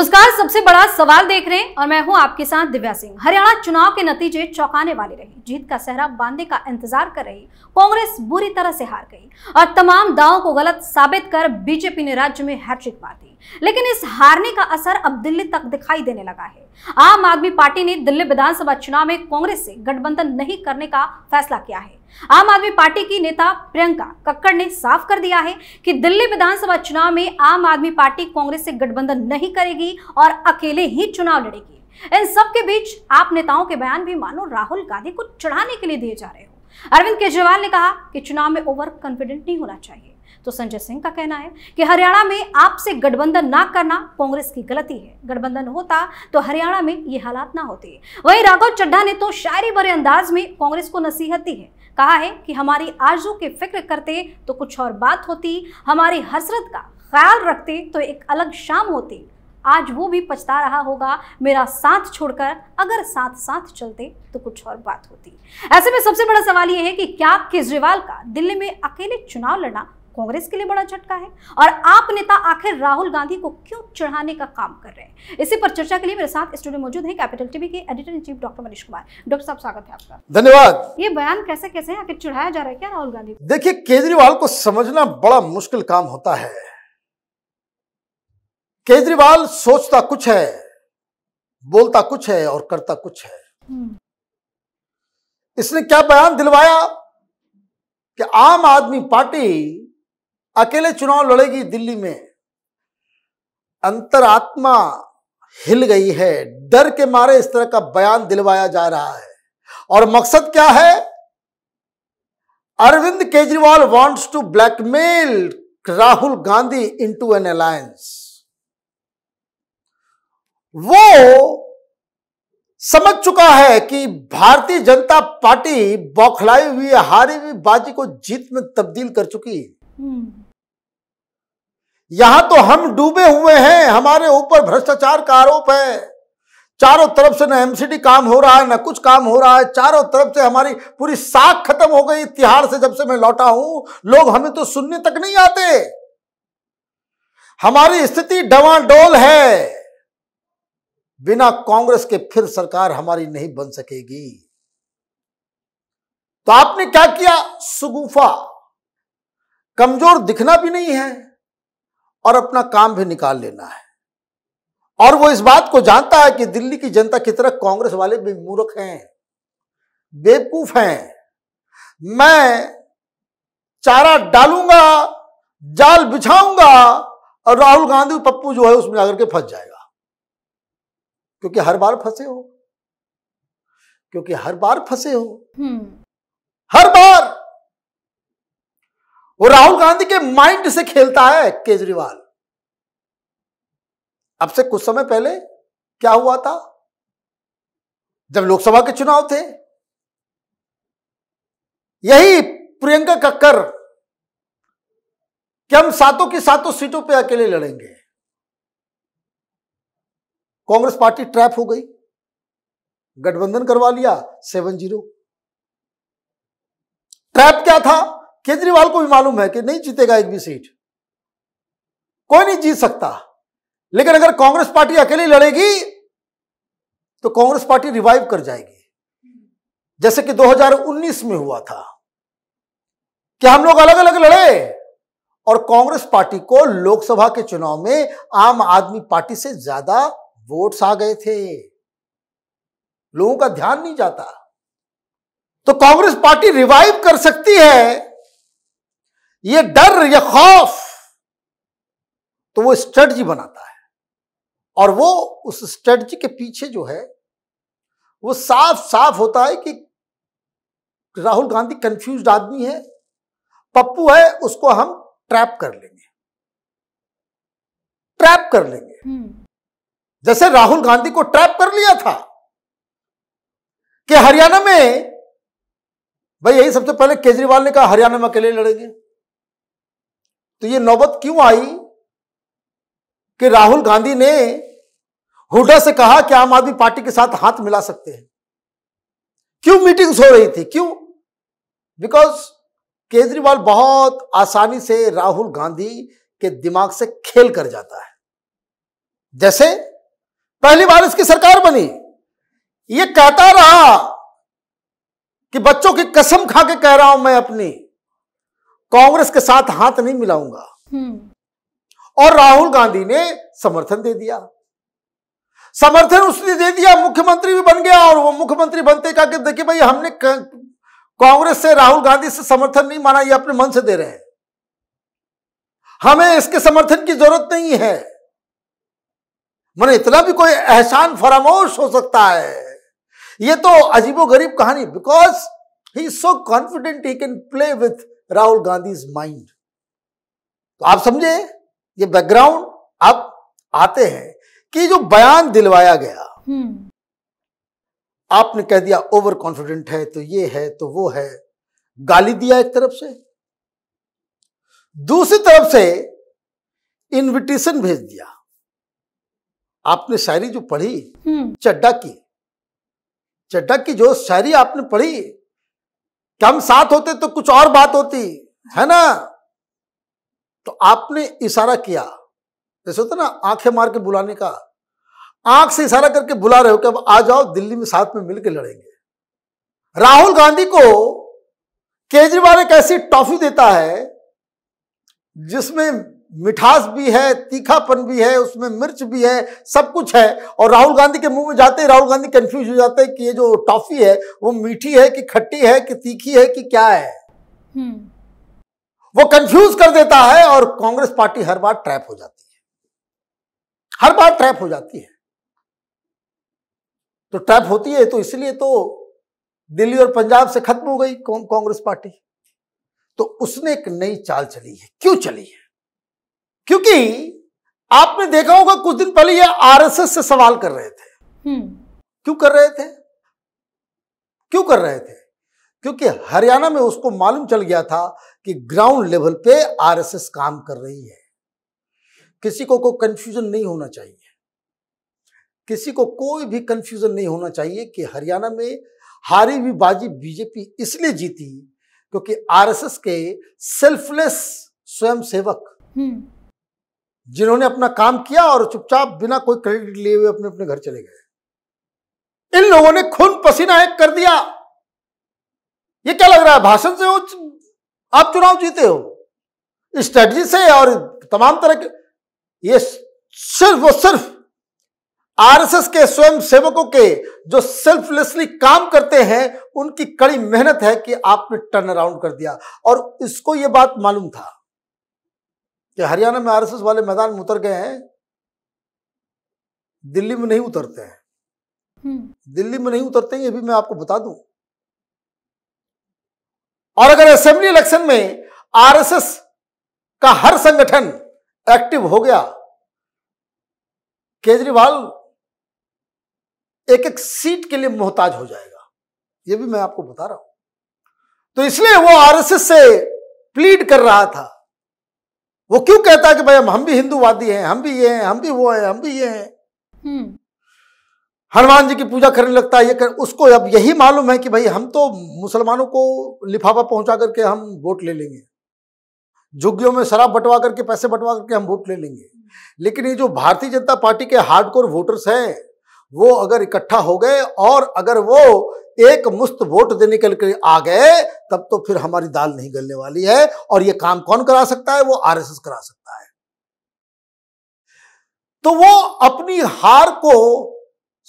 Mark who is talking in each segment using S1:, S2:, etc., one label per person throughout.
S1: नमस्कार सबसे बड़ा सवाल देख रहे हैं और मैं हूं आपके साथ दिव्या सिंह हरियाणा चुनाव के नतीजे चौंकाने वाले रहे जीत का सहरा बांधे का इंतजार कर रही कांग्रेस बुरी तरह से हार गई और तमाम दावों को गलत साबित कर बीजेपी ने राज्य में हैट्रिक मार दी लेकिन इस हारने का असर अब दिल्ली तक दिखाई देने लगा है आम आदमी पार्टी ने दिल्ली विधानसभा चुनाव में कांग्रेस से गठबंधन नहीं करने का फैसला किया है आम आदमी पार्टी की नेता प्रियंका कक्कड़ ने साफ कर दिया है कि दिल्ली विधानसभा चुनाव में आम आदमी पार्टी कांग्रेस से गठबंधन नहीं करेगी और अकेले ही चुनाव लड़ेगी इन सब के बीच आप नेताओं के बयान भी मानो राहुल गांधी को चढ़ाने के लिए दिए जा रहे हो अरविंद केजरीवाल ने कहा कि चुनाव में ओवर कॉन्फिडेंट नहीं होना चाहिए तो संजय सिंह का कहना है कि हरियाणा में आपसे गठबंधन ना करना कांग्रेस की गलती है गठबंधन होता तो हरियाणा में ये हालात ना होते वहीं राघव चड्ढा ने तो शायरी भरे अंदाज में कांग्रेस को नसीहत दी है कहा है कि हमारी आजू के फिक्र करते तो कुछ और बात होती हमारी हसरत का ख्याल रखते तो एक अलग शाम होती आज वो भी पछता रहा होगा मेरा साथ छोड़कर अगर साथ साथ चलते तो कुछ और बात होती ऐसे में सबसे बड़ा सवाल यह है कि क्या केजरीवाल का दिल्ली में अकेले चुनाव लड़ना कांग्रेस के लिए बड़ा झटका है और आप नेता आखिर राहुल गांधी को क्यों चढ़ाने का काम कर रहे हैं इसी पर चर्चा के लिए मेरे साथ स्टूडियो मौजूद है कैपिटल टीवी के editor in chief doctor Manish Kumar doctor साहब स्वागत है आपका धन्यवाद ये बयान कैसे कैसे आखिर चढ़ाया जा रहा है क्या राहुल गांधी
S2: देखिए केजरीवाल को समझना बड़ा मुश्किल काम होता है केजरीवाल सोचता कुछ है बोलता कुछ है और करता कुछ है हम्म। इसने क्या बयान दिलवाया कि आम आदमी पार्टी अकेले चुनाव लड़ेगी दिल्ली में अंतरात्मा हिल गई है डर के मारे इस तरह का बयान दिलवाया जा रहा है और मकसद क्या है Arvind Kejriwal wants to blackmail Rahul Gandhi into an alliance वो समझ चुका है कि भारतीय जनता पार्टी बौखलाई हुई हारी हुई बाजी को जीत में तब्दील कर चुकी है हम्म। यहां तो हम डूबे हुए हैं हमारे ऊपर भ्रष्टाचार का आरोप है चारों तरफ से ना एमसीडी काम हो रहा है ना कुछ काम हो रहा है चारों तरफ से हमारी पूरी साख खत्म हो गई तिहाड़ से जब से मैं लौटा हूं लोग हमें तो सुनने तक नहीं आते हमारी स्थिति डवाडोल है बिना कांग्रेस के फिर सरकार हमारी नहीं बन सकेगी तो आपने क्या किया सुगुफा कमजोर दिखना भी नहीं है और अपना काम भी निकाल लेना है और वो इस बात को जानता है कि दिल्ली की जनता की तरह कांग्रेस वाले भी मूर्ख हैं बेवकूफ हैं मैं चारा डालूंगा जाल बिछाऊंगा और राहुल गांधी पप्पू जो है उसमें आकर के फंस जाएगा क्योंकि हर बार फंसे हो क्योंकि हर बार फंसे हो हम्म। वो राहुल गांधी के माइंड से खेलता है केजरीवाल अब से कुछ समय पहले क्या हुआ था जब लोकसभा के चुनाव थे यही प्रियंका कक्कर कि हम सातों की सातों सीटों पे अकेले लड़ेंगे कांग्रेस पार्टी ट्रैप हो गई गठबंधन करवा लिया सेवन जीरो ट्रैप क्या था केजरीवाल को भी मालूम है कि नहीं जीतेगा एक भी सीट कोई नहीं जीत सकता लेकिन अगर कांग्रेस पार्टी अकेली लड़ेगी तो कांग्रेस पार्टी रिवाइव कर जाएगी जैसे कि 2019 में हुआ था कि हम लोग अलग अलग लड़े और कांग्रेस पार्टी को लोकसभा के चुनाव में आम आदमी पार्टी से ज्यादा वोट्स आ गए थे लोगों का ध्यान नहीं जाता तो कांग्रेस पार्टी रिवाइव कर सकती है ये डर ये खौफ तो वो स्ट्रेटजी बनाता है और वो उस स्ट्रेटजी के पीछे जो है वो साफ साफ होता है कि राहुल गांधी कंफ्यूज आदमी है पप्पू है उसको हम ट्रैप कर लेंगे ट्रैप कर लेंगे हम्म। जैसे राहुल गांधी को ट्रैप कर लिया था कि हरियाणा में भाई यही सबसे पहले केजरीवाल ने कहा हरियाणा में अकेले लड़ेंगे तो ये नौबत क्यों आई कि राहुल गांधी ने हुडा से कहा कि आम आदमी पार्टी के साथ हाथ मिला सकते हैं क्यों मीटिंग्स हो रही थी क्यों बिकॉज केजरीवाल बहुत आसानी से राहुल गांधी के दिमाग से खेल कर जाता है जैसे पहली बार इसकी सरकार बनी ये कहता रहा कि बच्चों की कसम खा के कह रहा हूं मैं अपनी कांग्रेस के साथ हाथ नहीं मिलाऊंगा
S1: हम्म।
S2: और राहुल गांधी ने समर्थन दे दिया समर्थन उसने दे दिया मुख्यमंत्री भी बन गया और वो मुख्यमंत्री बनते कहा कि देखिए भाई हमने कांग्रेस से राहुल गांधी से समर्थन नहीं माना ये अपने मन से दे रहे हैं हमें इसके समर्थन की जरूरत नहीं है मैंने इतना भी कोई एहसान फरामोश हो सकता है ये तो अजीबो गरीब कहानी because he so confident he can play with Rahul is mind तो आप समझे ये बैकग्राउंड आप आते हैं कि जो बयान दिलवाया गया हम्म। आपने कह दिया ओवर कॉन्फिडेंट है तो ये है तो वो है गाली दिया एक तरफ से दूसरी तरफ से इनविटेशन भेज दिया आपने शायरी जो पढ़ी हम्म। चड्डा की चड्डा की जो शायरी आपने पढ़ी कि हम साथ होते तो कुछ और बात होती है ना तो आपने इशारा किया जैसे होता ना आंखें मार के बुलाने का आंख से इशारा करके बुला रहे हो कि अब आ जाओ दिल्ली में साथ में मिलकर लड़ेंगे राहुल गांधी को केजरीवाल एक ऐसी टॉफी देता है जिसमें मिठास भी है तीखापन भी है उसमें मिर्च भी है सब कुछ है और राहुल गांधी के मुंह में जाते ही राहुल गांधी कंफ्यूज हो जाते हैं कि ये जो टॉफी है वो मीठी है कि खट्टी है कि तीखी है कि क्या है
S1: हम्म।
S2: वो कंफ्यूज कर देता है और कांग्रेस पार्टी हर बार ट्रैप हो जाती है हर बार ट्रैप हो जाती है तो ट्रैप होती है तो इसलिए तो दिल्ली और पंजाब से खत्म हो गई कांग्रेस पार्टी तो उसने एक नई चाल चली है क्यों चली है क्योंकि आपने देखा होगा कुछ दिन पहले ये आरएसएस से सवाल कर रहे थे हम्म। क्यों कर रहे थे क्यों कर रहे थे क्योंकि हरियाणा में उसको मालूम चल गया था कि ग्राउंड लेवल पे आरएसएस काम कर रही है किसी को कोई कंफ्यूजन नहीं होना चाहिए किसी को कोई भी कंफ्यूजन नहीं होना चाहिए कि हरियाणा में हारी हुई बाजी बीजेपी इसलिए जीती क्योंकि आरएसएस के सेल्फलेस स्वयंसेवक हम्म। जिन्होंने अपना काम किया और चुपचाप बिना कोई क्रेडिट लिए हुए अपने अपने घर चले गए इन लोगों ने खून पसीना एक कर दिया ये क्या लग रहा है भाषण से हो आप चुनाव जीते हो स्ट्रेटजी से और तमाम तरह के ये सिर्फ और सिर्फ आरएसएस के स्वयं सेवकों के जो सेल्फलेसली काम करते हैं उनकी कड़ी मेहनत है कि आपने टर्न अराउंड कर दिया और इसको ये बात मालूम था कि हरियाणा में आरएसएस वाले मैदान में उतर गए हैं दिल्ली में नहीं उतरते हैं हम्म। दिल्ली में नहीं उतरते हैं ये भी मैं आपको बता दूं और अगर असेंबली इलेक्शन में आरएसएस का हर संगठन एक्टिव हो गया केजरीवाल एक एक सीट के लिए मोहताज हो जाएगा यह भी मैं आपको बता रहा हूं तो इसलिए वो आरएसएस से प्लीड कर रहा था वो क्यों कहता है कि भाई हम भी हिंदूवादी हैं हम भी ये हैं हम भी वो हैं हम भी ये हैं हम्म। हनुमान जी की पूजा करने लगता है ये कर उसको अब यही मालूम है कि भाई हम तो मुसलमानों को लिफाफा पहुंचा करके हम वोट ले लेंगे झुग्गियों में शराब बंटवा करके पैसे बंटवा करके हम वोट ले लेंगे लेकिन ये जो भारतीय जनता पार्टी के हार्डकोर वोटर्स हैं वो अगर इकट्ठा हो गए और अगर वो एक मुस्त वोट देने के लिए आ गए तब तो फिर हमारी दाल नहीं गलने वाली है और ये काम कौन करा सकता है वो आरएसएस करा सकता है तो वो अपनी हार को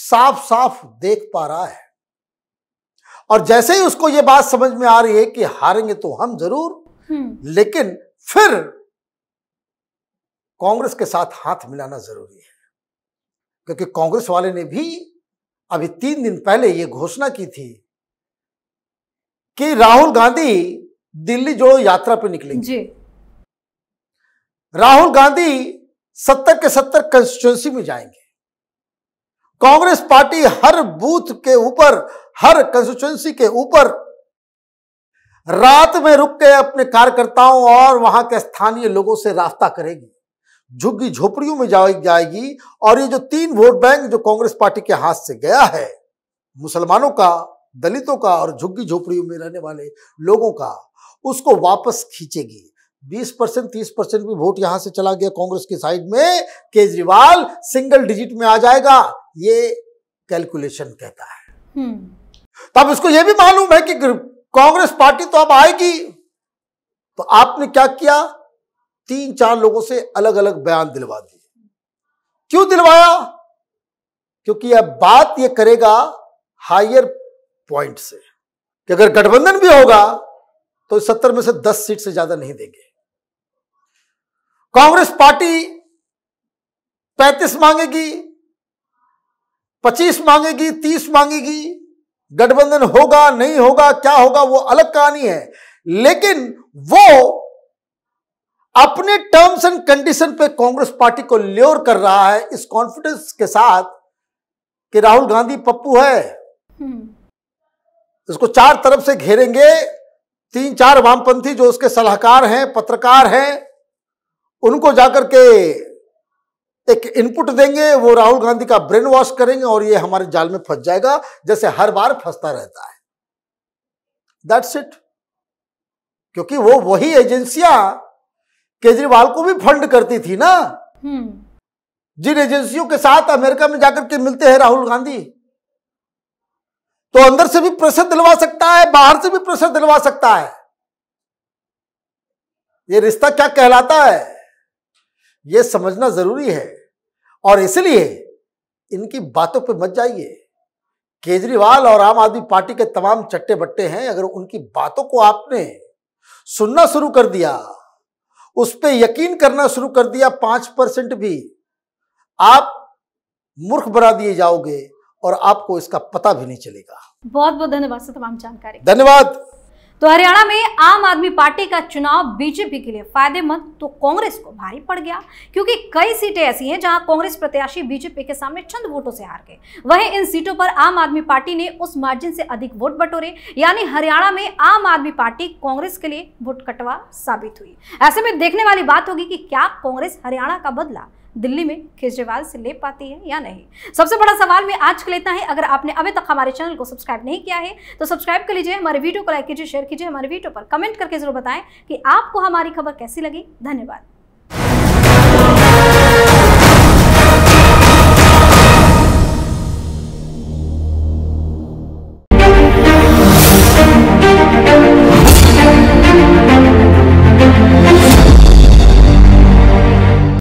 S2: साफ साफ देख पा रहा है और जैसे ही उसको ये बात समझ में आ रही है कि हारेंगे तो हम जरूर हम्म। लेकिन फिर कांग्रेस के साथ हाथ मिलाना जरूरी है क्योंकि कांग्रेस वाले ने भी अभी तीन दिन पहले यह घोषणा की थी कि राहुल गांधी दिल्ली जोड़ो यात्रा पर निकलेंगे राहुल गांधी सत्तर के सत्तर कंस्टिट्युएंसी में जाएंगे कांग्रेस पार्टी हर बूथ के ऊपर हर कंस्टिट्युएंसी के ऊपर रात में रुक के अपने कार्यकर्ताओं और वहां के स्थानीय लोगों से रास्ता करेगी झुग्गी झोपड़ियों में जाएगी और ये जो तीन वोट बैंक जो कांग्रेस पार्टी के हाथ से गया है मुसलमानों का दलितों का और झुग्गी झोपड़ियों में रहने वाले लोगों का उसको वापस खींचेगी 20 परसेंट तीस परसेंट भी वोट यहां से चला गया कांग्रेस की साइड में केजरीवाल सिंगल डिजिट में आ जाएगा ये कैलकुलेशन कहता है
S1: हम्म।
S2: तो अब इसको यह भी मालूम है कि कांग्रेस पार्टी तो अब आएगी तो आपने क्या किया तीन चार लोगों से अलग अलग बयान दिलवा दिए क्यों दिलवाया क्योंकि अब बात यह करेगा हायर पॉइंट से कि अगर गठबंधन भी होगा तो सत्तर में से दस सीट से ज्यादा नहीं देंगे कांग्रेस पार्टी पैंतीस मांगेगी पच्चीस मांगेगी तीस मांगेगी गठबंधन होगा नहीं होगा क्या होगा वो अलग कहानी है लेकिन वो अपने टर्म्स एंड कंडीशन पे कांग्रेस पार्टी को ल्योर कर रहा है इस कॉन्फिडेंस के साथ कि राहुल गांधी पप्पू है हम्म। इसको चार तरफ से घेरेंगे तीन चार वामपंथी जो उसके सलाहकार हैं पत्रकार हैं उनको जाकर के एक इनपुट देंगे वो राहुल गांधी का ब्रेन वॉश करेंगे और ये हमारे जाल में फंस जाएगा जैसे हर बार फंसता रहता है दैट्स इट क्योंकि वो वही एजेंसियां केजरीवाल को भी फंड करती थी ना हम्म। जिन एजेंसियों के साथ अमेरिका में जाकर के मिलते हैं राहुल गांधी तो अंदर से भी प्रेशर दिलवा सकता है बाहर से भी प्रेशर दिलवा सकता है ये रिश्ता क्या कहलाता है ये समझना जरूरी है और इसलिए इनकी बातों पे मत जाइए केजरीवाल और आम आदमी पार्टी के तमाम चट्टे बट्टे हैं अगर उनकी बातों को आपने सुनना शुरू कर दिया उस पर यकीन करना शुरू कर दिया पांच परसेंट भी आप मूर्ख बना दिए जाओगे और आपको इसका पता भी नहीं चलेगा
S1: बहुत बहुत धन्यवाद तमाम जानकारी धन्यवाद तो हरियाणा में आम आदमी पार्टी का चुनाव बीजेपी के लिए फायदेमंद तो कांग्रेस को भारी पड़ गया क्योंकि कई सीटें ऐसी हैं जहां कांग्रेस प्रत्याशी बीजेपी के सामने चंद वोटों से हार गए वहीं इन सीटों पर आम आदमी पार्टी ने उस मार्जिन से अधिक वोट बटोरे यानी हरियाणा में आम आदमी पार्टी कांग्रेस के लिए वोट कटवा साबित हुई ऐसे में देखने वाली बात होगी कि क्या कांग्रेस हरियाणा का बदला दिल्ली में केजरीवाल से ले पाती है या नहीं सबसे बड़ा सवाल मैं आज लेता है अगर आपने अभी तक हमारे चैनल को सब्सक्राइब नहीं किया है तो सब्सक्राइब कर लीजिए हमारे वीडियो को लाइक कीजिए शेयर कीजिए हमारे वीडियो पर कमेंट करके जरूर बताएं कि आपको हमारी खबर कैसी लगी धन्यवाद